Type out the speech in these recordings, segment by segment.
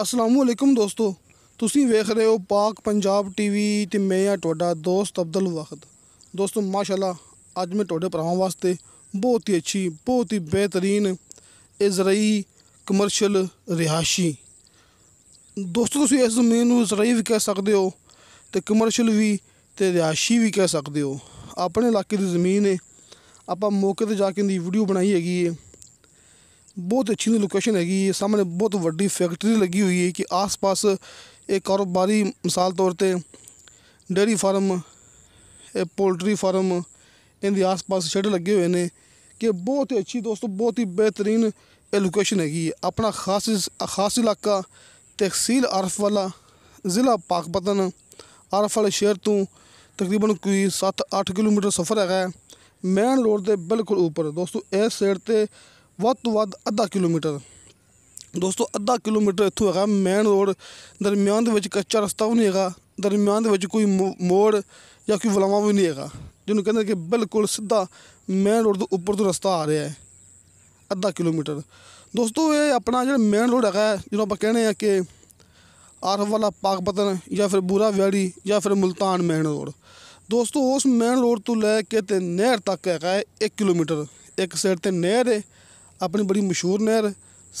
ਅਸਲਾਮੁਅਲੈਕਮ ਦੋਸਤੋ ਤੁਸੀਂ ਵੇਖ ਰਹੇ ਹੋ ਪਾਕ ਪੰਜਾਬ ਟੀਵੀ ਤੇ ਮੈਂ ਆ ਤੁਹਾਡਾ ਦੋਸਤ ਅਬਦੁਲ ਵਖਤ ਦੋਸਤੋ ਮਾਸ਼ਾਅੱਲਾ ਅੱਜ ਮੈਂ ਤੁਹਾਡੇ ਭਰਾਵਾਂ ਵਾਸਤੇ ਬਹੁਤ ਹੀ ਅੱਛੀ ਬਹੁਤ ਹੀ ਬਿਹਤਰੀਨ ਇਜ਼ਰਾਈ ਕਮਰਸ਼ੀਅਲ ਰਿਹਾਸ਼ੀ ਦੋਸਤੋ ਤੁਸੀਂ ਇਸ ਜ਼ਮੀਨ ਨੂੰ ਇਜ਼ਰਾਈ ਵੀ ਕਹਿ ਸਕਦੇ ਹੋ ਤੇ ਕਮਰਸ਼ੀਅਲ ਵੀ ਤੇ ਰਿਹਾਸ਼ੀ ਵੀ ਕਹਿ ਸਕਦੇ ਹੋ ਆਪਣੇ ਇਲਾਕੇ ਦੀ ਜ਼ਮੀਨ ਹੈ ਆਪਾਂ ਮੌਕੇ ਤੇ ਜਾ ਕੇ ਦੀ ਵੀਡੀਓ ਬਣਾਈ ਹੈਗੀ ਹੈ ਬਹੁਤ ਅੱਛੀ ਲੋਕੇਸ਼ਨ ਹੈਗੀ ਹੈ ਸਾਹਮਣੇ ਬਹੁਤ ਵੱਡੀ ਫੈਕਟਰੀ ਲੱਗੀ ਹੋਈ ਹੈ ਕਿ ਆਸ-ਪਾਸ ਇਹ ਕਾਰੋਬਾਰੀ ਮਿਸਾਲ ਤੌਰ ਤੇ ਡੇਰੀ ਫਾਰਮ ਇਹ ਪੋਲਟਰੀ ਫਾਰਮ ਇਹਦੇ ਆਸ-ਪਾਸ ਛੇੜ ਲੱਗੇ ਹੋਏ ਨੇ ਕਿ ਬਹੁਤ ਹੀ ਅੱਛੀ ਦੋਸਤੋ ਬਹੁਤ ਹੀ ਬਿਹਤਰੀਨ ਇਹ ਲੋਕੇਸ਼ਨ ਹੈਗੀ ਹੈ ਆਪਣਾ ਖਾਸ ਖਾਸ ਇਲਾਕਾ ਤਹਿਸੀਲ ਅਰਫ ਵਾਲਾ ਜ਼ਿਲ੍ਹਾ ਪਾਕਪਤਨ ਅਰਫ ਵਾਲੇ ਸ਼ਹਿਰ ਤੋਂ ਤਕਰੀਬਨ ਕੋਈ 7-8 ਕਿਲੋਮੀਟਰ ਸਫ਼ਰ ਹੈਗਾ ਮੈਨ ਰੋਡ ਦੇ ਬਿਲਕੁਲ ਉੱਪਰ ਦੋਸਤੋ ਇਸ ਸਾਈਡ ਤੇ ਵੱਧ ਤੋਂ ਵੱਧ ਅੱਧਾ ਕਿਲੋਮੀਟਰ ਦੋਸਤੋ ਅੱਧਾ ਕਿਲੋਮੀਟਰ ਇੱਥੋਂ ਹੈਗਾ ਮੇਨ ਰੋਡ ਦਰਮਿਆਨ ਦੇ ਵਿੱਚ ਕੱਚਾ ਰਸਤਾ ਵੀ ਨਹੀਂ ਹੈਗਾ ਦਰਮਿਆਨ ਦੇ ਵਿੱਚ ਕੋਈ ਮੋੜ ਜਾਂ ਕੋਈ ਵਲਾਵਾ ਵੀ ਨਹੀਂ ਹੈਗਾ ਜਿਹਨੂੰ ਕਹਿੰਦੇ ਕਿ ਬਿਲਕੁਲ ਸਿੱਧਾ ਮੇਨ ਰੋਡ ਤੋਂ ਉੱਪਰ ਤੋਂ ਰਸਤਾ ਆ ਰਿਹਾ ਹੈ ਅੱਧਾ ਕਿਲੋਮੀਟਰ ਦੋਸਤੋ ਇਹ ਆਪਣਾ ਜਿਹੜਾ ਮੇਨ ਰੋਡ ਹੈਗਾ ਜਿਹਨੂੰ ਆਪਾਂ ਕਹਿੰਦੇ ਆ ਕਿ ਆਰਫ ਵਾਲਾ ਪਾਕਪਤਨ ਜਾਂ ਫਿਰ ਬੂਰਾ ਵਿਆੜੀ ਜਾਂ ਫਿਰ ਮਲਤਾਨ ਮੇਨ ਰੋਡ ਦੋਸਤੋ ਉਸ ਮੇਨ ਰੋਡ ਤੋਂ ਲੈ ਕੇ ਤੇ ਨਹਿਰ ਤੱਕ ਹੈਗਾ 1 ਕਿਲੋਮੀਟਰ ਇੱਕ ਸਾਈਡ ਤੇ ਨਹਿਰ ਹੈ ਆਪਣੀ ਬੜੀ ਮਸ਼ਹੂਰ ਨਹਿਰ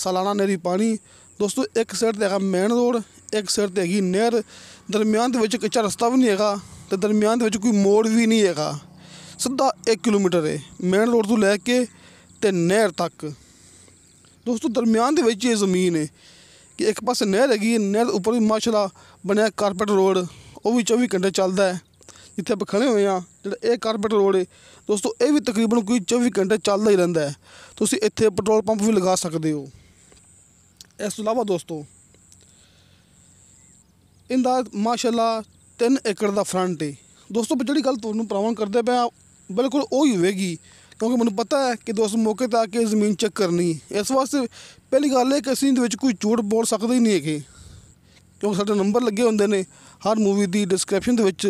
ਸਲਾਣਾ ਨਹਿਰੀ ਪਾਣੀ ਦੋਸਤੋ ਇੱਕ ਸਾਈਡ ਤੇ ਹੈਗਾ ਮੇਨ ਰੋਡ ਇੱਕ ਸਾਈਡ ਤੇ ਹੈਗੀ ਨਹਿਰ ਦਰਮਿਆਨ ਦੇ ਵਿੱਚ ਕੱਚਾ ਰਸਤਾ ਵੀ ਨਹੀਂ ਹੈਗਾ ਤੇ ਦਰਮਿਆਨ ਦੇ ਵਿੱਚ ਕੋਈ ਮੋੜ ਵੀ ਨਹੀਂ ਹੈਗਾ ਸਿੱਧਾ 1 ਕਿਲੋਮੀਟਰ ਹੈ ਮੇਨ ਰੋਡ ਤੋਂ ਲੈ ਕੇ ਤੇ ਨਹਿਰ ਤੱਕ ਦੋਸਤੋ ਦਰਮਿਆਨ ਦੇ ਵਿੱਚ ਇਹ ਜ਼ਮੀਨ ਹੈ ਕਿ ਇੱਕ ਪਾਸੇ ਨਹਿਰ ਹੈਗੀ ਨਹਿਰ ਉੱਪਰ ਵੀ ਮਾਸ਼ਾਅੱਲਾ ਬਣਿਆ ਕਾਰਪੇਟ ਰੋਡ ਉਹ ਵੀ 24 ਘੰਟੇ ਚੱਲਦਾ ਹੈ ਜਿੱਥੇ ਆਪ ਖੜੇ ਹੋਏ ਆ ਜਿਹੜਾ ਇਹ ਕਾਰਪੇਟ ਰੋਡ ਹੈ ਦੋਸਤੋ ਇਹ ਵੀ ਤਕਰੀਬਨ ਕੋਈ 24 ਘੰਟੇ ਚੱਲਦਾ ਹੀ ਰਹਿੰਦਾ ਹੈ ਤੁਸੀਂ ਇੱਥੇ ਪੈਟਰੋਲ ਪੰਪ ਵੀ ਲਗਾ ਸਕਦੇ ਹੋ ਇਸ ਤੋਂ ਇਲਾਵਾ ਦੋਸਤੋ ਇਹਦਾ ਮਾਸ਼ਾਅੱਲਾ 3 ਏਕੜ ਦਾ ਫਰੰਟ ਹੈ ਦੋਸਤੋ ਜਿਹੜੀ ਗੱਲ ਤੁਹਾਨੂੰ ਪ੍ਰਵਾਨ ਕਰਦੇ ਪਿਆ ਬਿਲਕੁਲ ਉਹ ਹੀ ਹੋਵੇਗੀ ਕਿਉਂਕਿ ਮੈਨੂੰ ਪਤਾ ਹੈ ਕਿ ਦੋਸਤ ਮੌਕੇ ਤੇ ਆ ਕੇ ਜ਼ਮੀਨ ਚੈੱਕ ਕਰਨੀ ਇਸ ਵਾਸਤੇ ਪਹਿਲੀ ਗੱਲ ਹੈ ਕਿ ਅਸੀਂ ਦੇ ਵਿੱਚ ਕੋਈ ਝੂਠ ਬੋਲ ਸਕਦੇ ਹੀ ਨਹੀਂ ਹੈਗੇ ਕਿਉਂਕਿ ਸਾਡੇ ਨੰਬਰ ਲੱਗੇ ਹੁੰਦੇ ਨੇ ਹਰ ਮੂਵੀ ਦੀ ਡਿਸਕ੍ਰਿਪਸ਼ਨ ਦੇ ਵਿੱਚ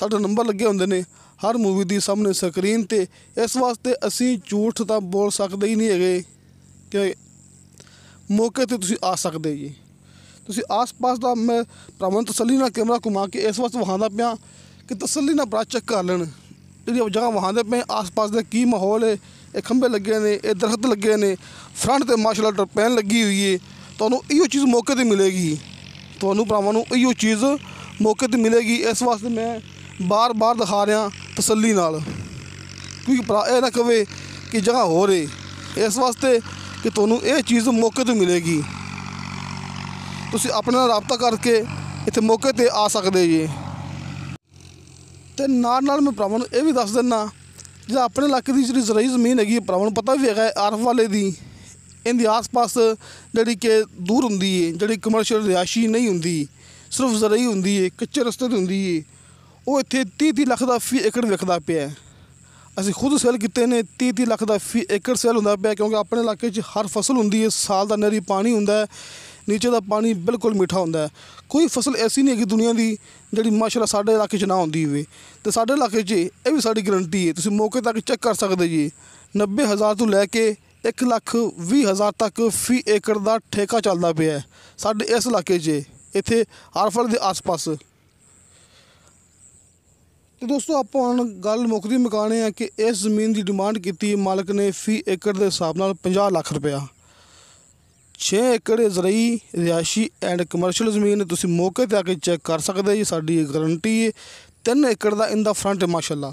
ਸਾਡਾ ਨੰਬਰ ਲੱਗੇ ਹੁੰਦੇ ਨੇ ਹਰ ਮੂਵੀ ਦੀ ਸਾਹਮਣੇ ਸਕਰੀਨ ਤੇ ਇਸ ਵਾਸਤੇ ਅਸੀਂ ਝੂਠ ਤਾਂ ਬੋਲ ਸਕਦੇ ਹੀ ਨਹੀਂ ਹੈਗੇ ਕਿ ਮੌਕੇ ਤੇ ਤੁਸੀਂ ਆ ਸਕਦੇ ਜੀ ਤੁਸੀਂ ਆਸ-ਪਾਸ ਦਾ ਮੈਂ ਪ੍ਰਮਨ ਤਸੱਲੀ ਨਾਲ ਕੈਮਰਾ ਘੁਮਾ ਕੇ ਇਸ ਵਾਸਤੇ ਵਹਾਂਦਾ ਪਿਆ ਕਿ ਤਸੱਲੀ ਨਾਲ ਬਰਾ ਚੈੱਕ ਕਰ ਲੈਣ ਜਿਹੜੀ ਜਗ੍ਹਾ ਵਹਾਂਦੇ ਪਏ ਆਸ-ਪਾਸ ਦਾ ਕੀ ਮਾਹੌਲ ਹੈ ਇਹ ਖੰਭੇ ਲੱਗੇ ਨੇ ਇਹ ਦਰਖਤ ਲੱਗੇ ਨੇ ਫਰੰਟ ਤੇ ਮਾਸ਼ਾਅੱਲਾ ਟਰਪੈਨ ਲੱਗੀ ਹੋਈ ਹੈ ਤੁਹਾਨੂੰ ਇਹੋ ਚੀਜ਼ ਮੌਕੇ ਤੇ ਮਿਲੇਗੀ ਤੁਹਾਨੂੰ ਭਰਾਵਾਂ ਨੂੰ ਇਹੋ ਚੀਜ਼ ਮੌਕੇ ਤੇ ਮਿਲੇਗੀ ਇਸ ਵਾਸਤੇ ਮੈਂ ਬਾਰ-ਬਾਰ ਦਿਖਾ ਰਿਹਾ ਤਸੱਲੀ ਨਾਲ ਕਿ ਇਹ ਨਾ ਕਵੇ ਕਿ ਜਗ੍ਹਾ ਹੋ ਰਹੀ ਇਸ ਵਾਸਤੇ ਕਿ ਤੁਹਾਨੂੰ ਇਹ ਚੀਜ਼ ਮੌਕੇ ਤੇ ਮਿਲੇਗੀ ਤੁਸੀਂ ਆਪਣੇ ਨਾਲ ਰابطਾ ਕਰਕੇ ਇੱਥੇ ਮੌਕੇ ਤੇ ਆ ਸਕਦੇ ਜੀ ਤੇ ਨਾਲ ਨਾਲ ਮੈਂ ਭਰਾਵਾਂ ਨੂੰ ਇਹ ਵੀ ਦੱਸ ਦਿੰਨਾ ਜਿਹੜਾ ਆਪਣੇ ਇਲਾਕੇ ਦੀ ਜਿਹੜੀ ਜ਼ਰਾਈ ਜ਼ਮੀਨ ਹੈਗੀ ਭਰਾਵਾਂ ਨੂੰ ਪਤਾ ਵੀ ਹੈਗਾ ਆਰਫ ਵਾਲੇ ਦੀ ਇਹਦੇ ਆਸ-ਪਾਸ ਜਿਹੜੀ ਕਿ ਦੂਰ ਹੁੰਦੀ ਹੈ ਜਿਹੜੀ ਕਮਰਸ਼ੀਅਲ ਰਿਆਸ਼ੀ ਨਹੀਂ ਹੁੰਦੀ ਸਿਰਫ ਜ਼ਰਾਈ ਹੁੰਦੀ ਏ ਕੱਚੇ ਰਸਤੇ ਤੇ ਹੁੰਦੀ ਏ ਉਹ ਇੱਥੇ 30 30 ਲੱਖ ਦਾ ਫੀ ਏਕੜ ਵਿਕਦਾ ਪਿਆ ਅਸੀਂ ਖੁਦ ਸੇਲ ਕੀਤੇ ਨੇ 30 30 ਲੱਖ ਦਾ ਫੀ ਏਕੜ ਸੇਲ ਹੁੰਦਾ ਪਿਆ ਕਿਉਂਕਿ ਆਪਣੇ ਇਲਾਕੇ 'ਚ ਹਰ ਫਸਲ ਹੁੰਦੀ ਏ ਸਾਲ ਦਾ ਨਰੀ ਪਾਣੀ ਹੁੰਦਾ ਹੈ ਨੀਚੇ ਦਾ ਪਾਣੀ ਬਿਲਕੁਲ ਮਿੱਠਾ ਹੁੰਦਾ ਕੋਈ ਫਸਲ ਐਸੀ ਨਹੀਂ ਹੈ ਕਿ ਦੁਨੀਆ ਦੀ ਜਿਹੜੀ ਮਾਸ਼ਾਅੱਲਾ ਸਾਡੇ ਇਲਾਕੇ 'ਚ ਨਾ ਹੁੰਦੀ ਹੋਵੇ ਤੇ ਸਾਡੇ ਇਲਾਕੇ 'ਚ ਇਹ ਵੀ ਸਾਡੀ ਗਰੰਟੀ ਹੈ ਤੁਸੀਂ ਮੌਕੇ ਤੱਕ ਚੈੱਕ ਕਰ ਸਕਦੇ ਜੀ 90000 ਤੋਂ ਲੈ ਕੇ 1 ਲੱਖ 20 ਹਜ਼ਾਰ ਤੱਕ ਫੀ ਏਕੜ ਦਾ ਠੇਕਾ ਚੱਲਦਾ ਪਿਆ ਸਾਡੇ ਇਸ ਇਲਾਕੇ 'ਚ ਇੱਥੇ ਆਰਫਲ ਦੇ ਆਸ-ਪਾਸ ਤੇ ਦੋਸਤੋ ਆਪਾਂ ਗੱਲ ਮੁਕਦੀ ਮਕਾਣੇ ਆ ਕਿ ਇਸ ਜ਼ਮੀਨ ਦੀ ਡਿਮਾਂਡ ਕੀਤੀ ਮਾਲਕ ਨੇ ਫੀ ਏਕੜ ਦੇ ਹਿਸਾਬ ਨਾਲ 50 ਲੱਖ ਰੁਪਇਆ 6 ਏਕੜ ਜ਼ਰਈ ਰਿਆਸ਼ੀ ਐਂਡ ਕਮਰਸ਼ੀਅਲ ਜ਼ਮੀਨ ਤੁਸੀਂ ਮੌਕੇ ਤੇ ਆ ਕੇ ਚੈੱਕ ਕਰ ਸਕਦੇ ਜੀ ਸਾਡੀ ਗਾਰੰਟੀ ਹੈ 3 ਏਕੜ ਦਾ ਇਹਦਾ ਫਰੰਟ ਹੈ ਮਾਸ਼ਾਅੱਲਾ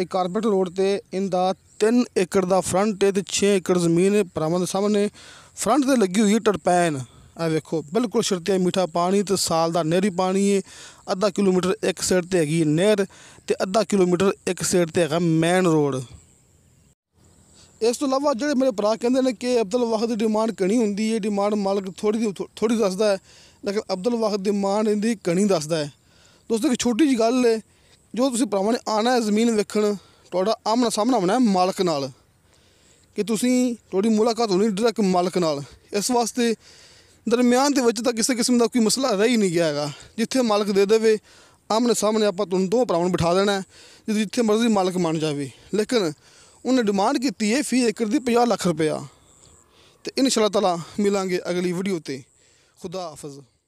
ਇਹ ਕਾਰਪੇਟ ਰੋਡ ਤੇ ਇਹਦਾ 3 ਏਕੜ ਦਾ ਫਰੰਟ ਹੈ ਤੇ 6 ਏਕੜ ਜ਼ਮੀਨ ਹੈ ਦੇ ਸਾਹਮਣੇ ਫਰੰਟ ਤੇ ਲੱਗੀ ਹੋਈ ਹੈ ਟਰਪੈਨ ਆ ਵੇਖੋ ਬਿਲਕੁਲ ਛਿੜਤੇ ਮਿੱਠਾ ਪਾਣੀ ਤੇ ਸਾਲ ਦਾ ਨਹਿਰੀ ਪਾਣੀ ਹੈ ਅੱਧਾ ਕਿਲੋਮੀਟਰ ਇੱਕ ਸਾਈਡ ਤੇ ਹੈਗੀ ਨਹਿਰ ਤੇ ਅੱਧਾ ਕਿਲੋਮੀਟਰ ਇੱਕ ਸਾਈਡ ਤੇ ਹੈਗਾ ਮੇਨ ਰੋਡ ਇਸ ਤੋਂ ਇਲਾਵਾ ਜਿਹੜੇ ਮੇਰੇ ਭਰਾ ਕਹਿੰਦੇ ਨੇ ਕਿ ਅਬਦੁਲ ਵਾਹਿਦ ਦੀ ਡਿਮਾਂਡ ਕਣੀ ਹੁੰਦੀ ਹੈ ਡਿਮਾਂਡ ਮਾਲਕ ਥੋੜੀ ਥੋੜੀ ਦੱਸਦਾ ਹੈ ਲੇਕਿਨ ਅਬਦੁਲ ਵਾਹਿਦ ਦੀ ਡਿਮਾਂਡ ਇਹਦੀ ਕਣੀ ਦੱਸਦਾ ਹੈ ਦੋਸਤੋ ਇੱਕ ਛੋਟੀ ਜੀ ਗੱਲ ਹੈ ਜੋ ਤੁਸੀਂ ਭਰਾਵਾਂ ਨੇ ਆਣਾ ਹੈ ਜ਼ਮੀਨ ਵੇਖਣ ਤੁਹਾਡਾ ਆਮਣਾ ਸਾਹਮਣਾ ਹੋਣਾ ਹੈ ਮਾਲਕ ਨਾਲ ਕਿ ਤੁਸੀਂ ਤੁਹਾਡੀ ਮੁਲਾਕਾਤ ਹੋਣੀ ਡਾਇਰੈਕਟ ਮਾਲਕ ਨਾਲ ਇਸ ਵਾਸਤੇ ਦਰਮਿਆਨ ਦੇ ਵਿੱਚ ਤਾਂ ਕਿਸੇ ਕਿਸਮ ਦਾ ਕੋਈ ਮਸਲਾ ਰਹਿ ਹੀ ਨਹੀਂ ਗਿਆ ਹੈਗਾ ਜਿੱਥੇ ਮਾਲਕ ਦੇ ਦੇਵੇ ਆਮਨੇ ਸਾਹਮਣੇ ਆਪਾਂ ਤੁਹਾਨੂੰ ਦੋ ਭਰਾਵਾਂ ਨੂੰ ਬਿਠਾ ਦੇਣਾ ਜਦੋਂ ਜਿੱਥੇ ਮਰਜ਼ੀ ਮਾਲਕ ਮੰਨ ਜਾਵੇ ਲੇਕਿਨ ਉਹਨੇ ਡਿਮਾਂਡ ਕੀਤੀ ਹੈ ਫੀ ਏਕੜ ਦੀ 50 ਲੱਖ ਰੁਪਇਆ ਤੇ ਅੱਲਾਹ ਤਾਲਾ ਮਿਲਾਂਗੇ ਅਗਲੀ ਵੀਡੀਓ ਤੇ ਖੁਦਾ ਹਾਫਜ਼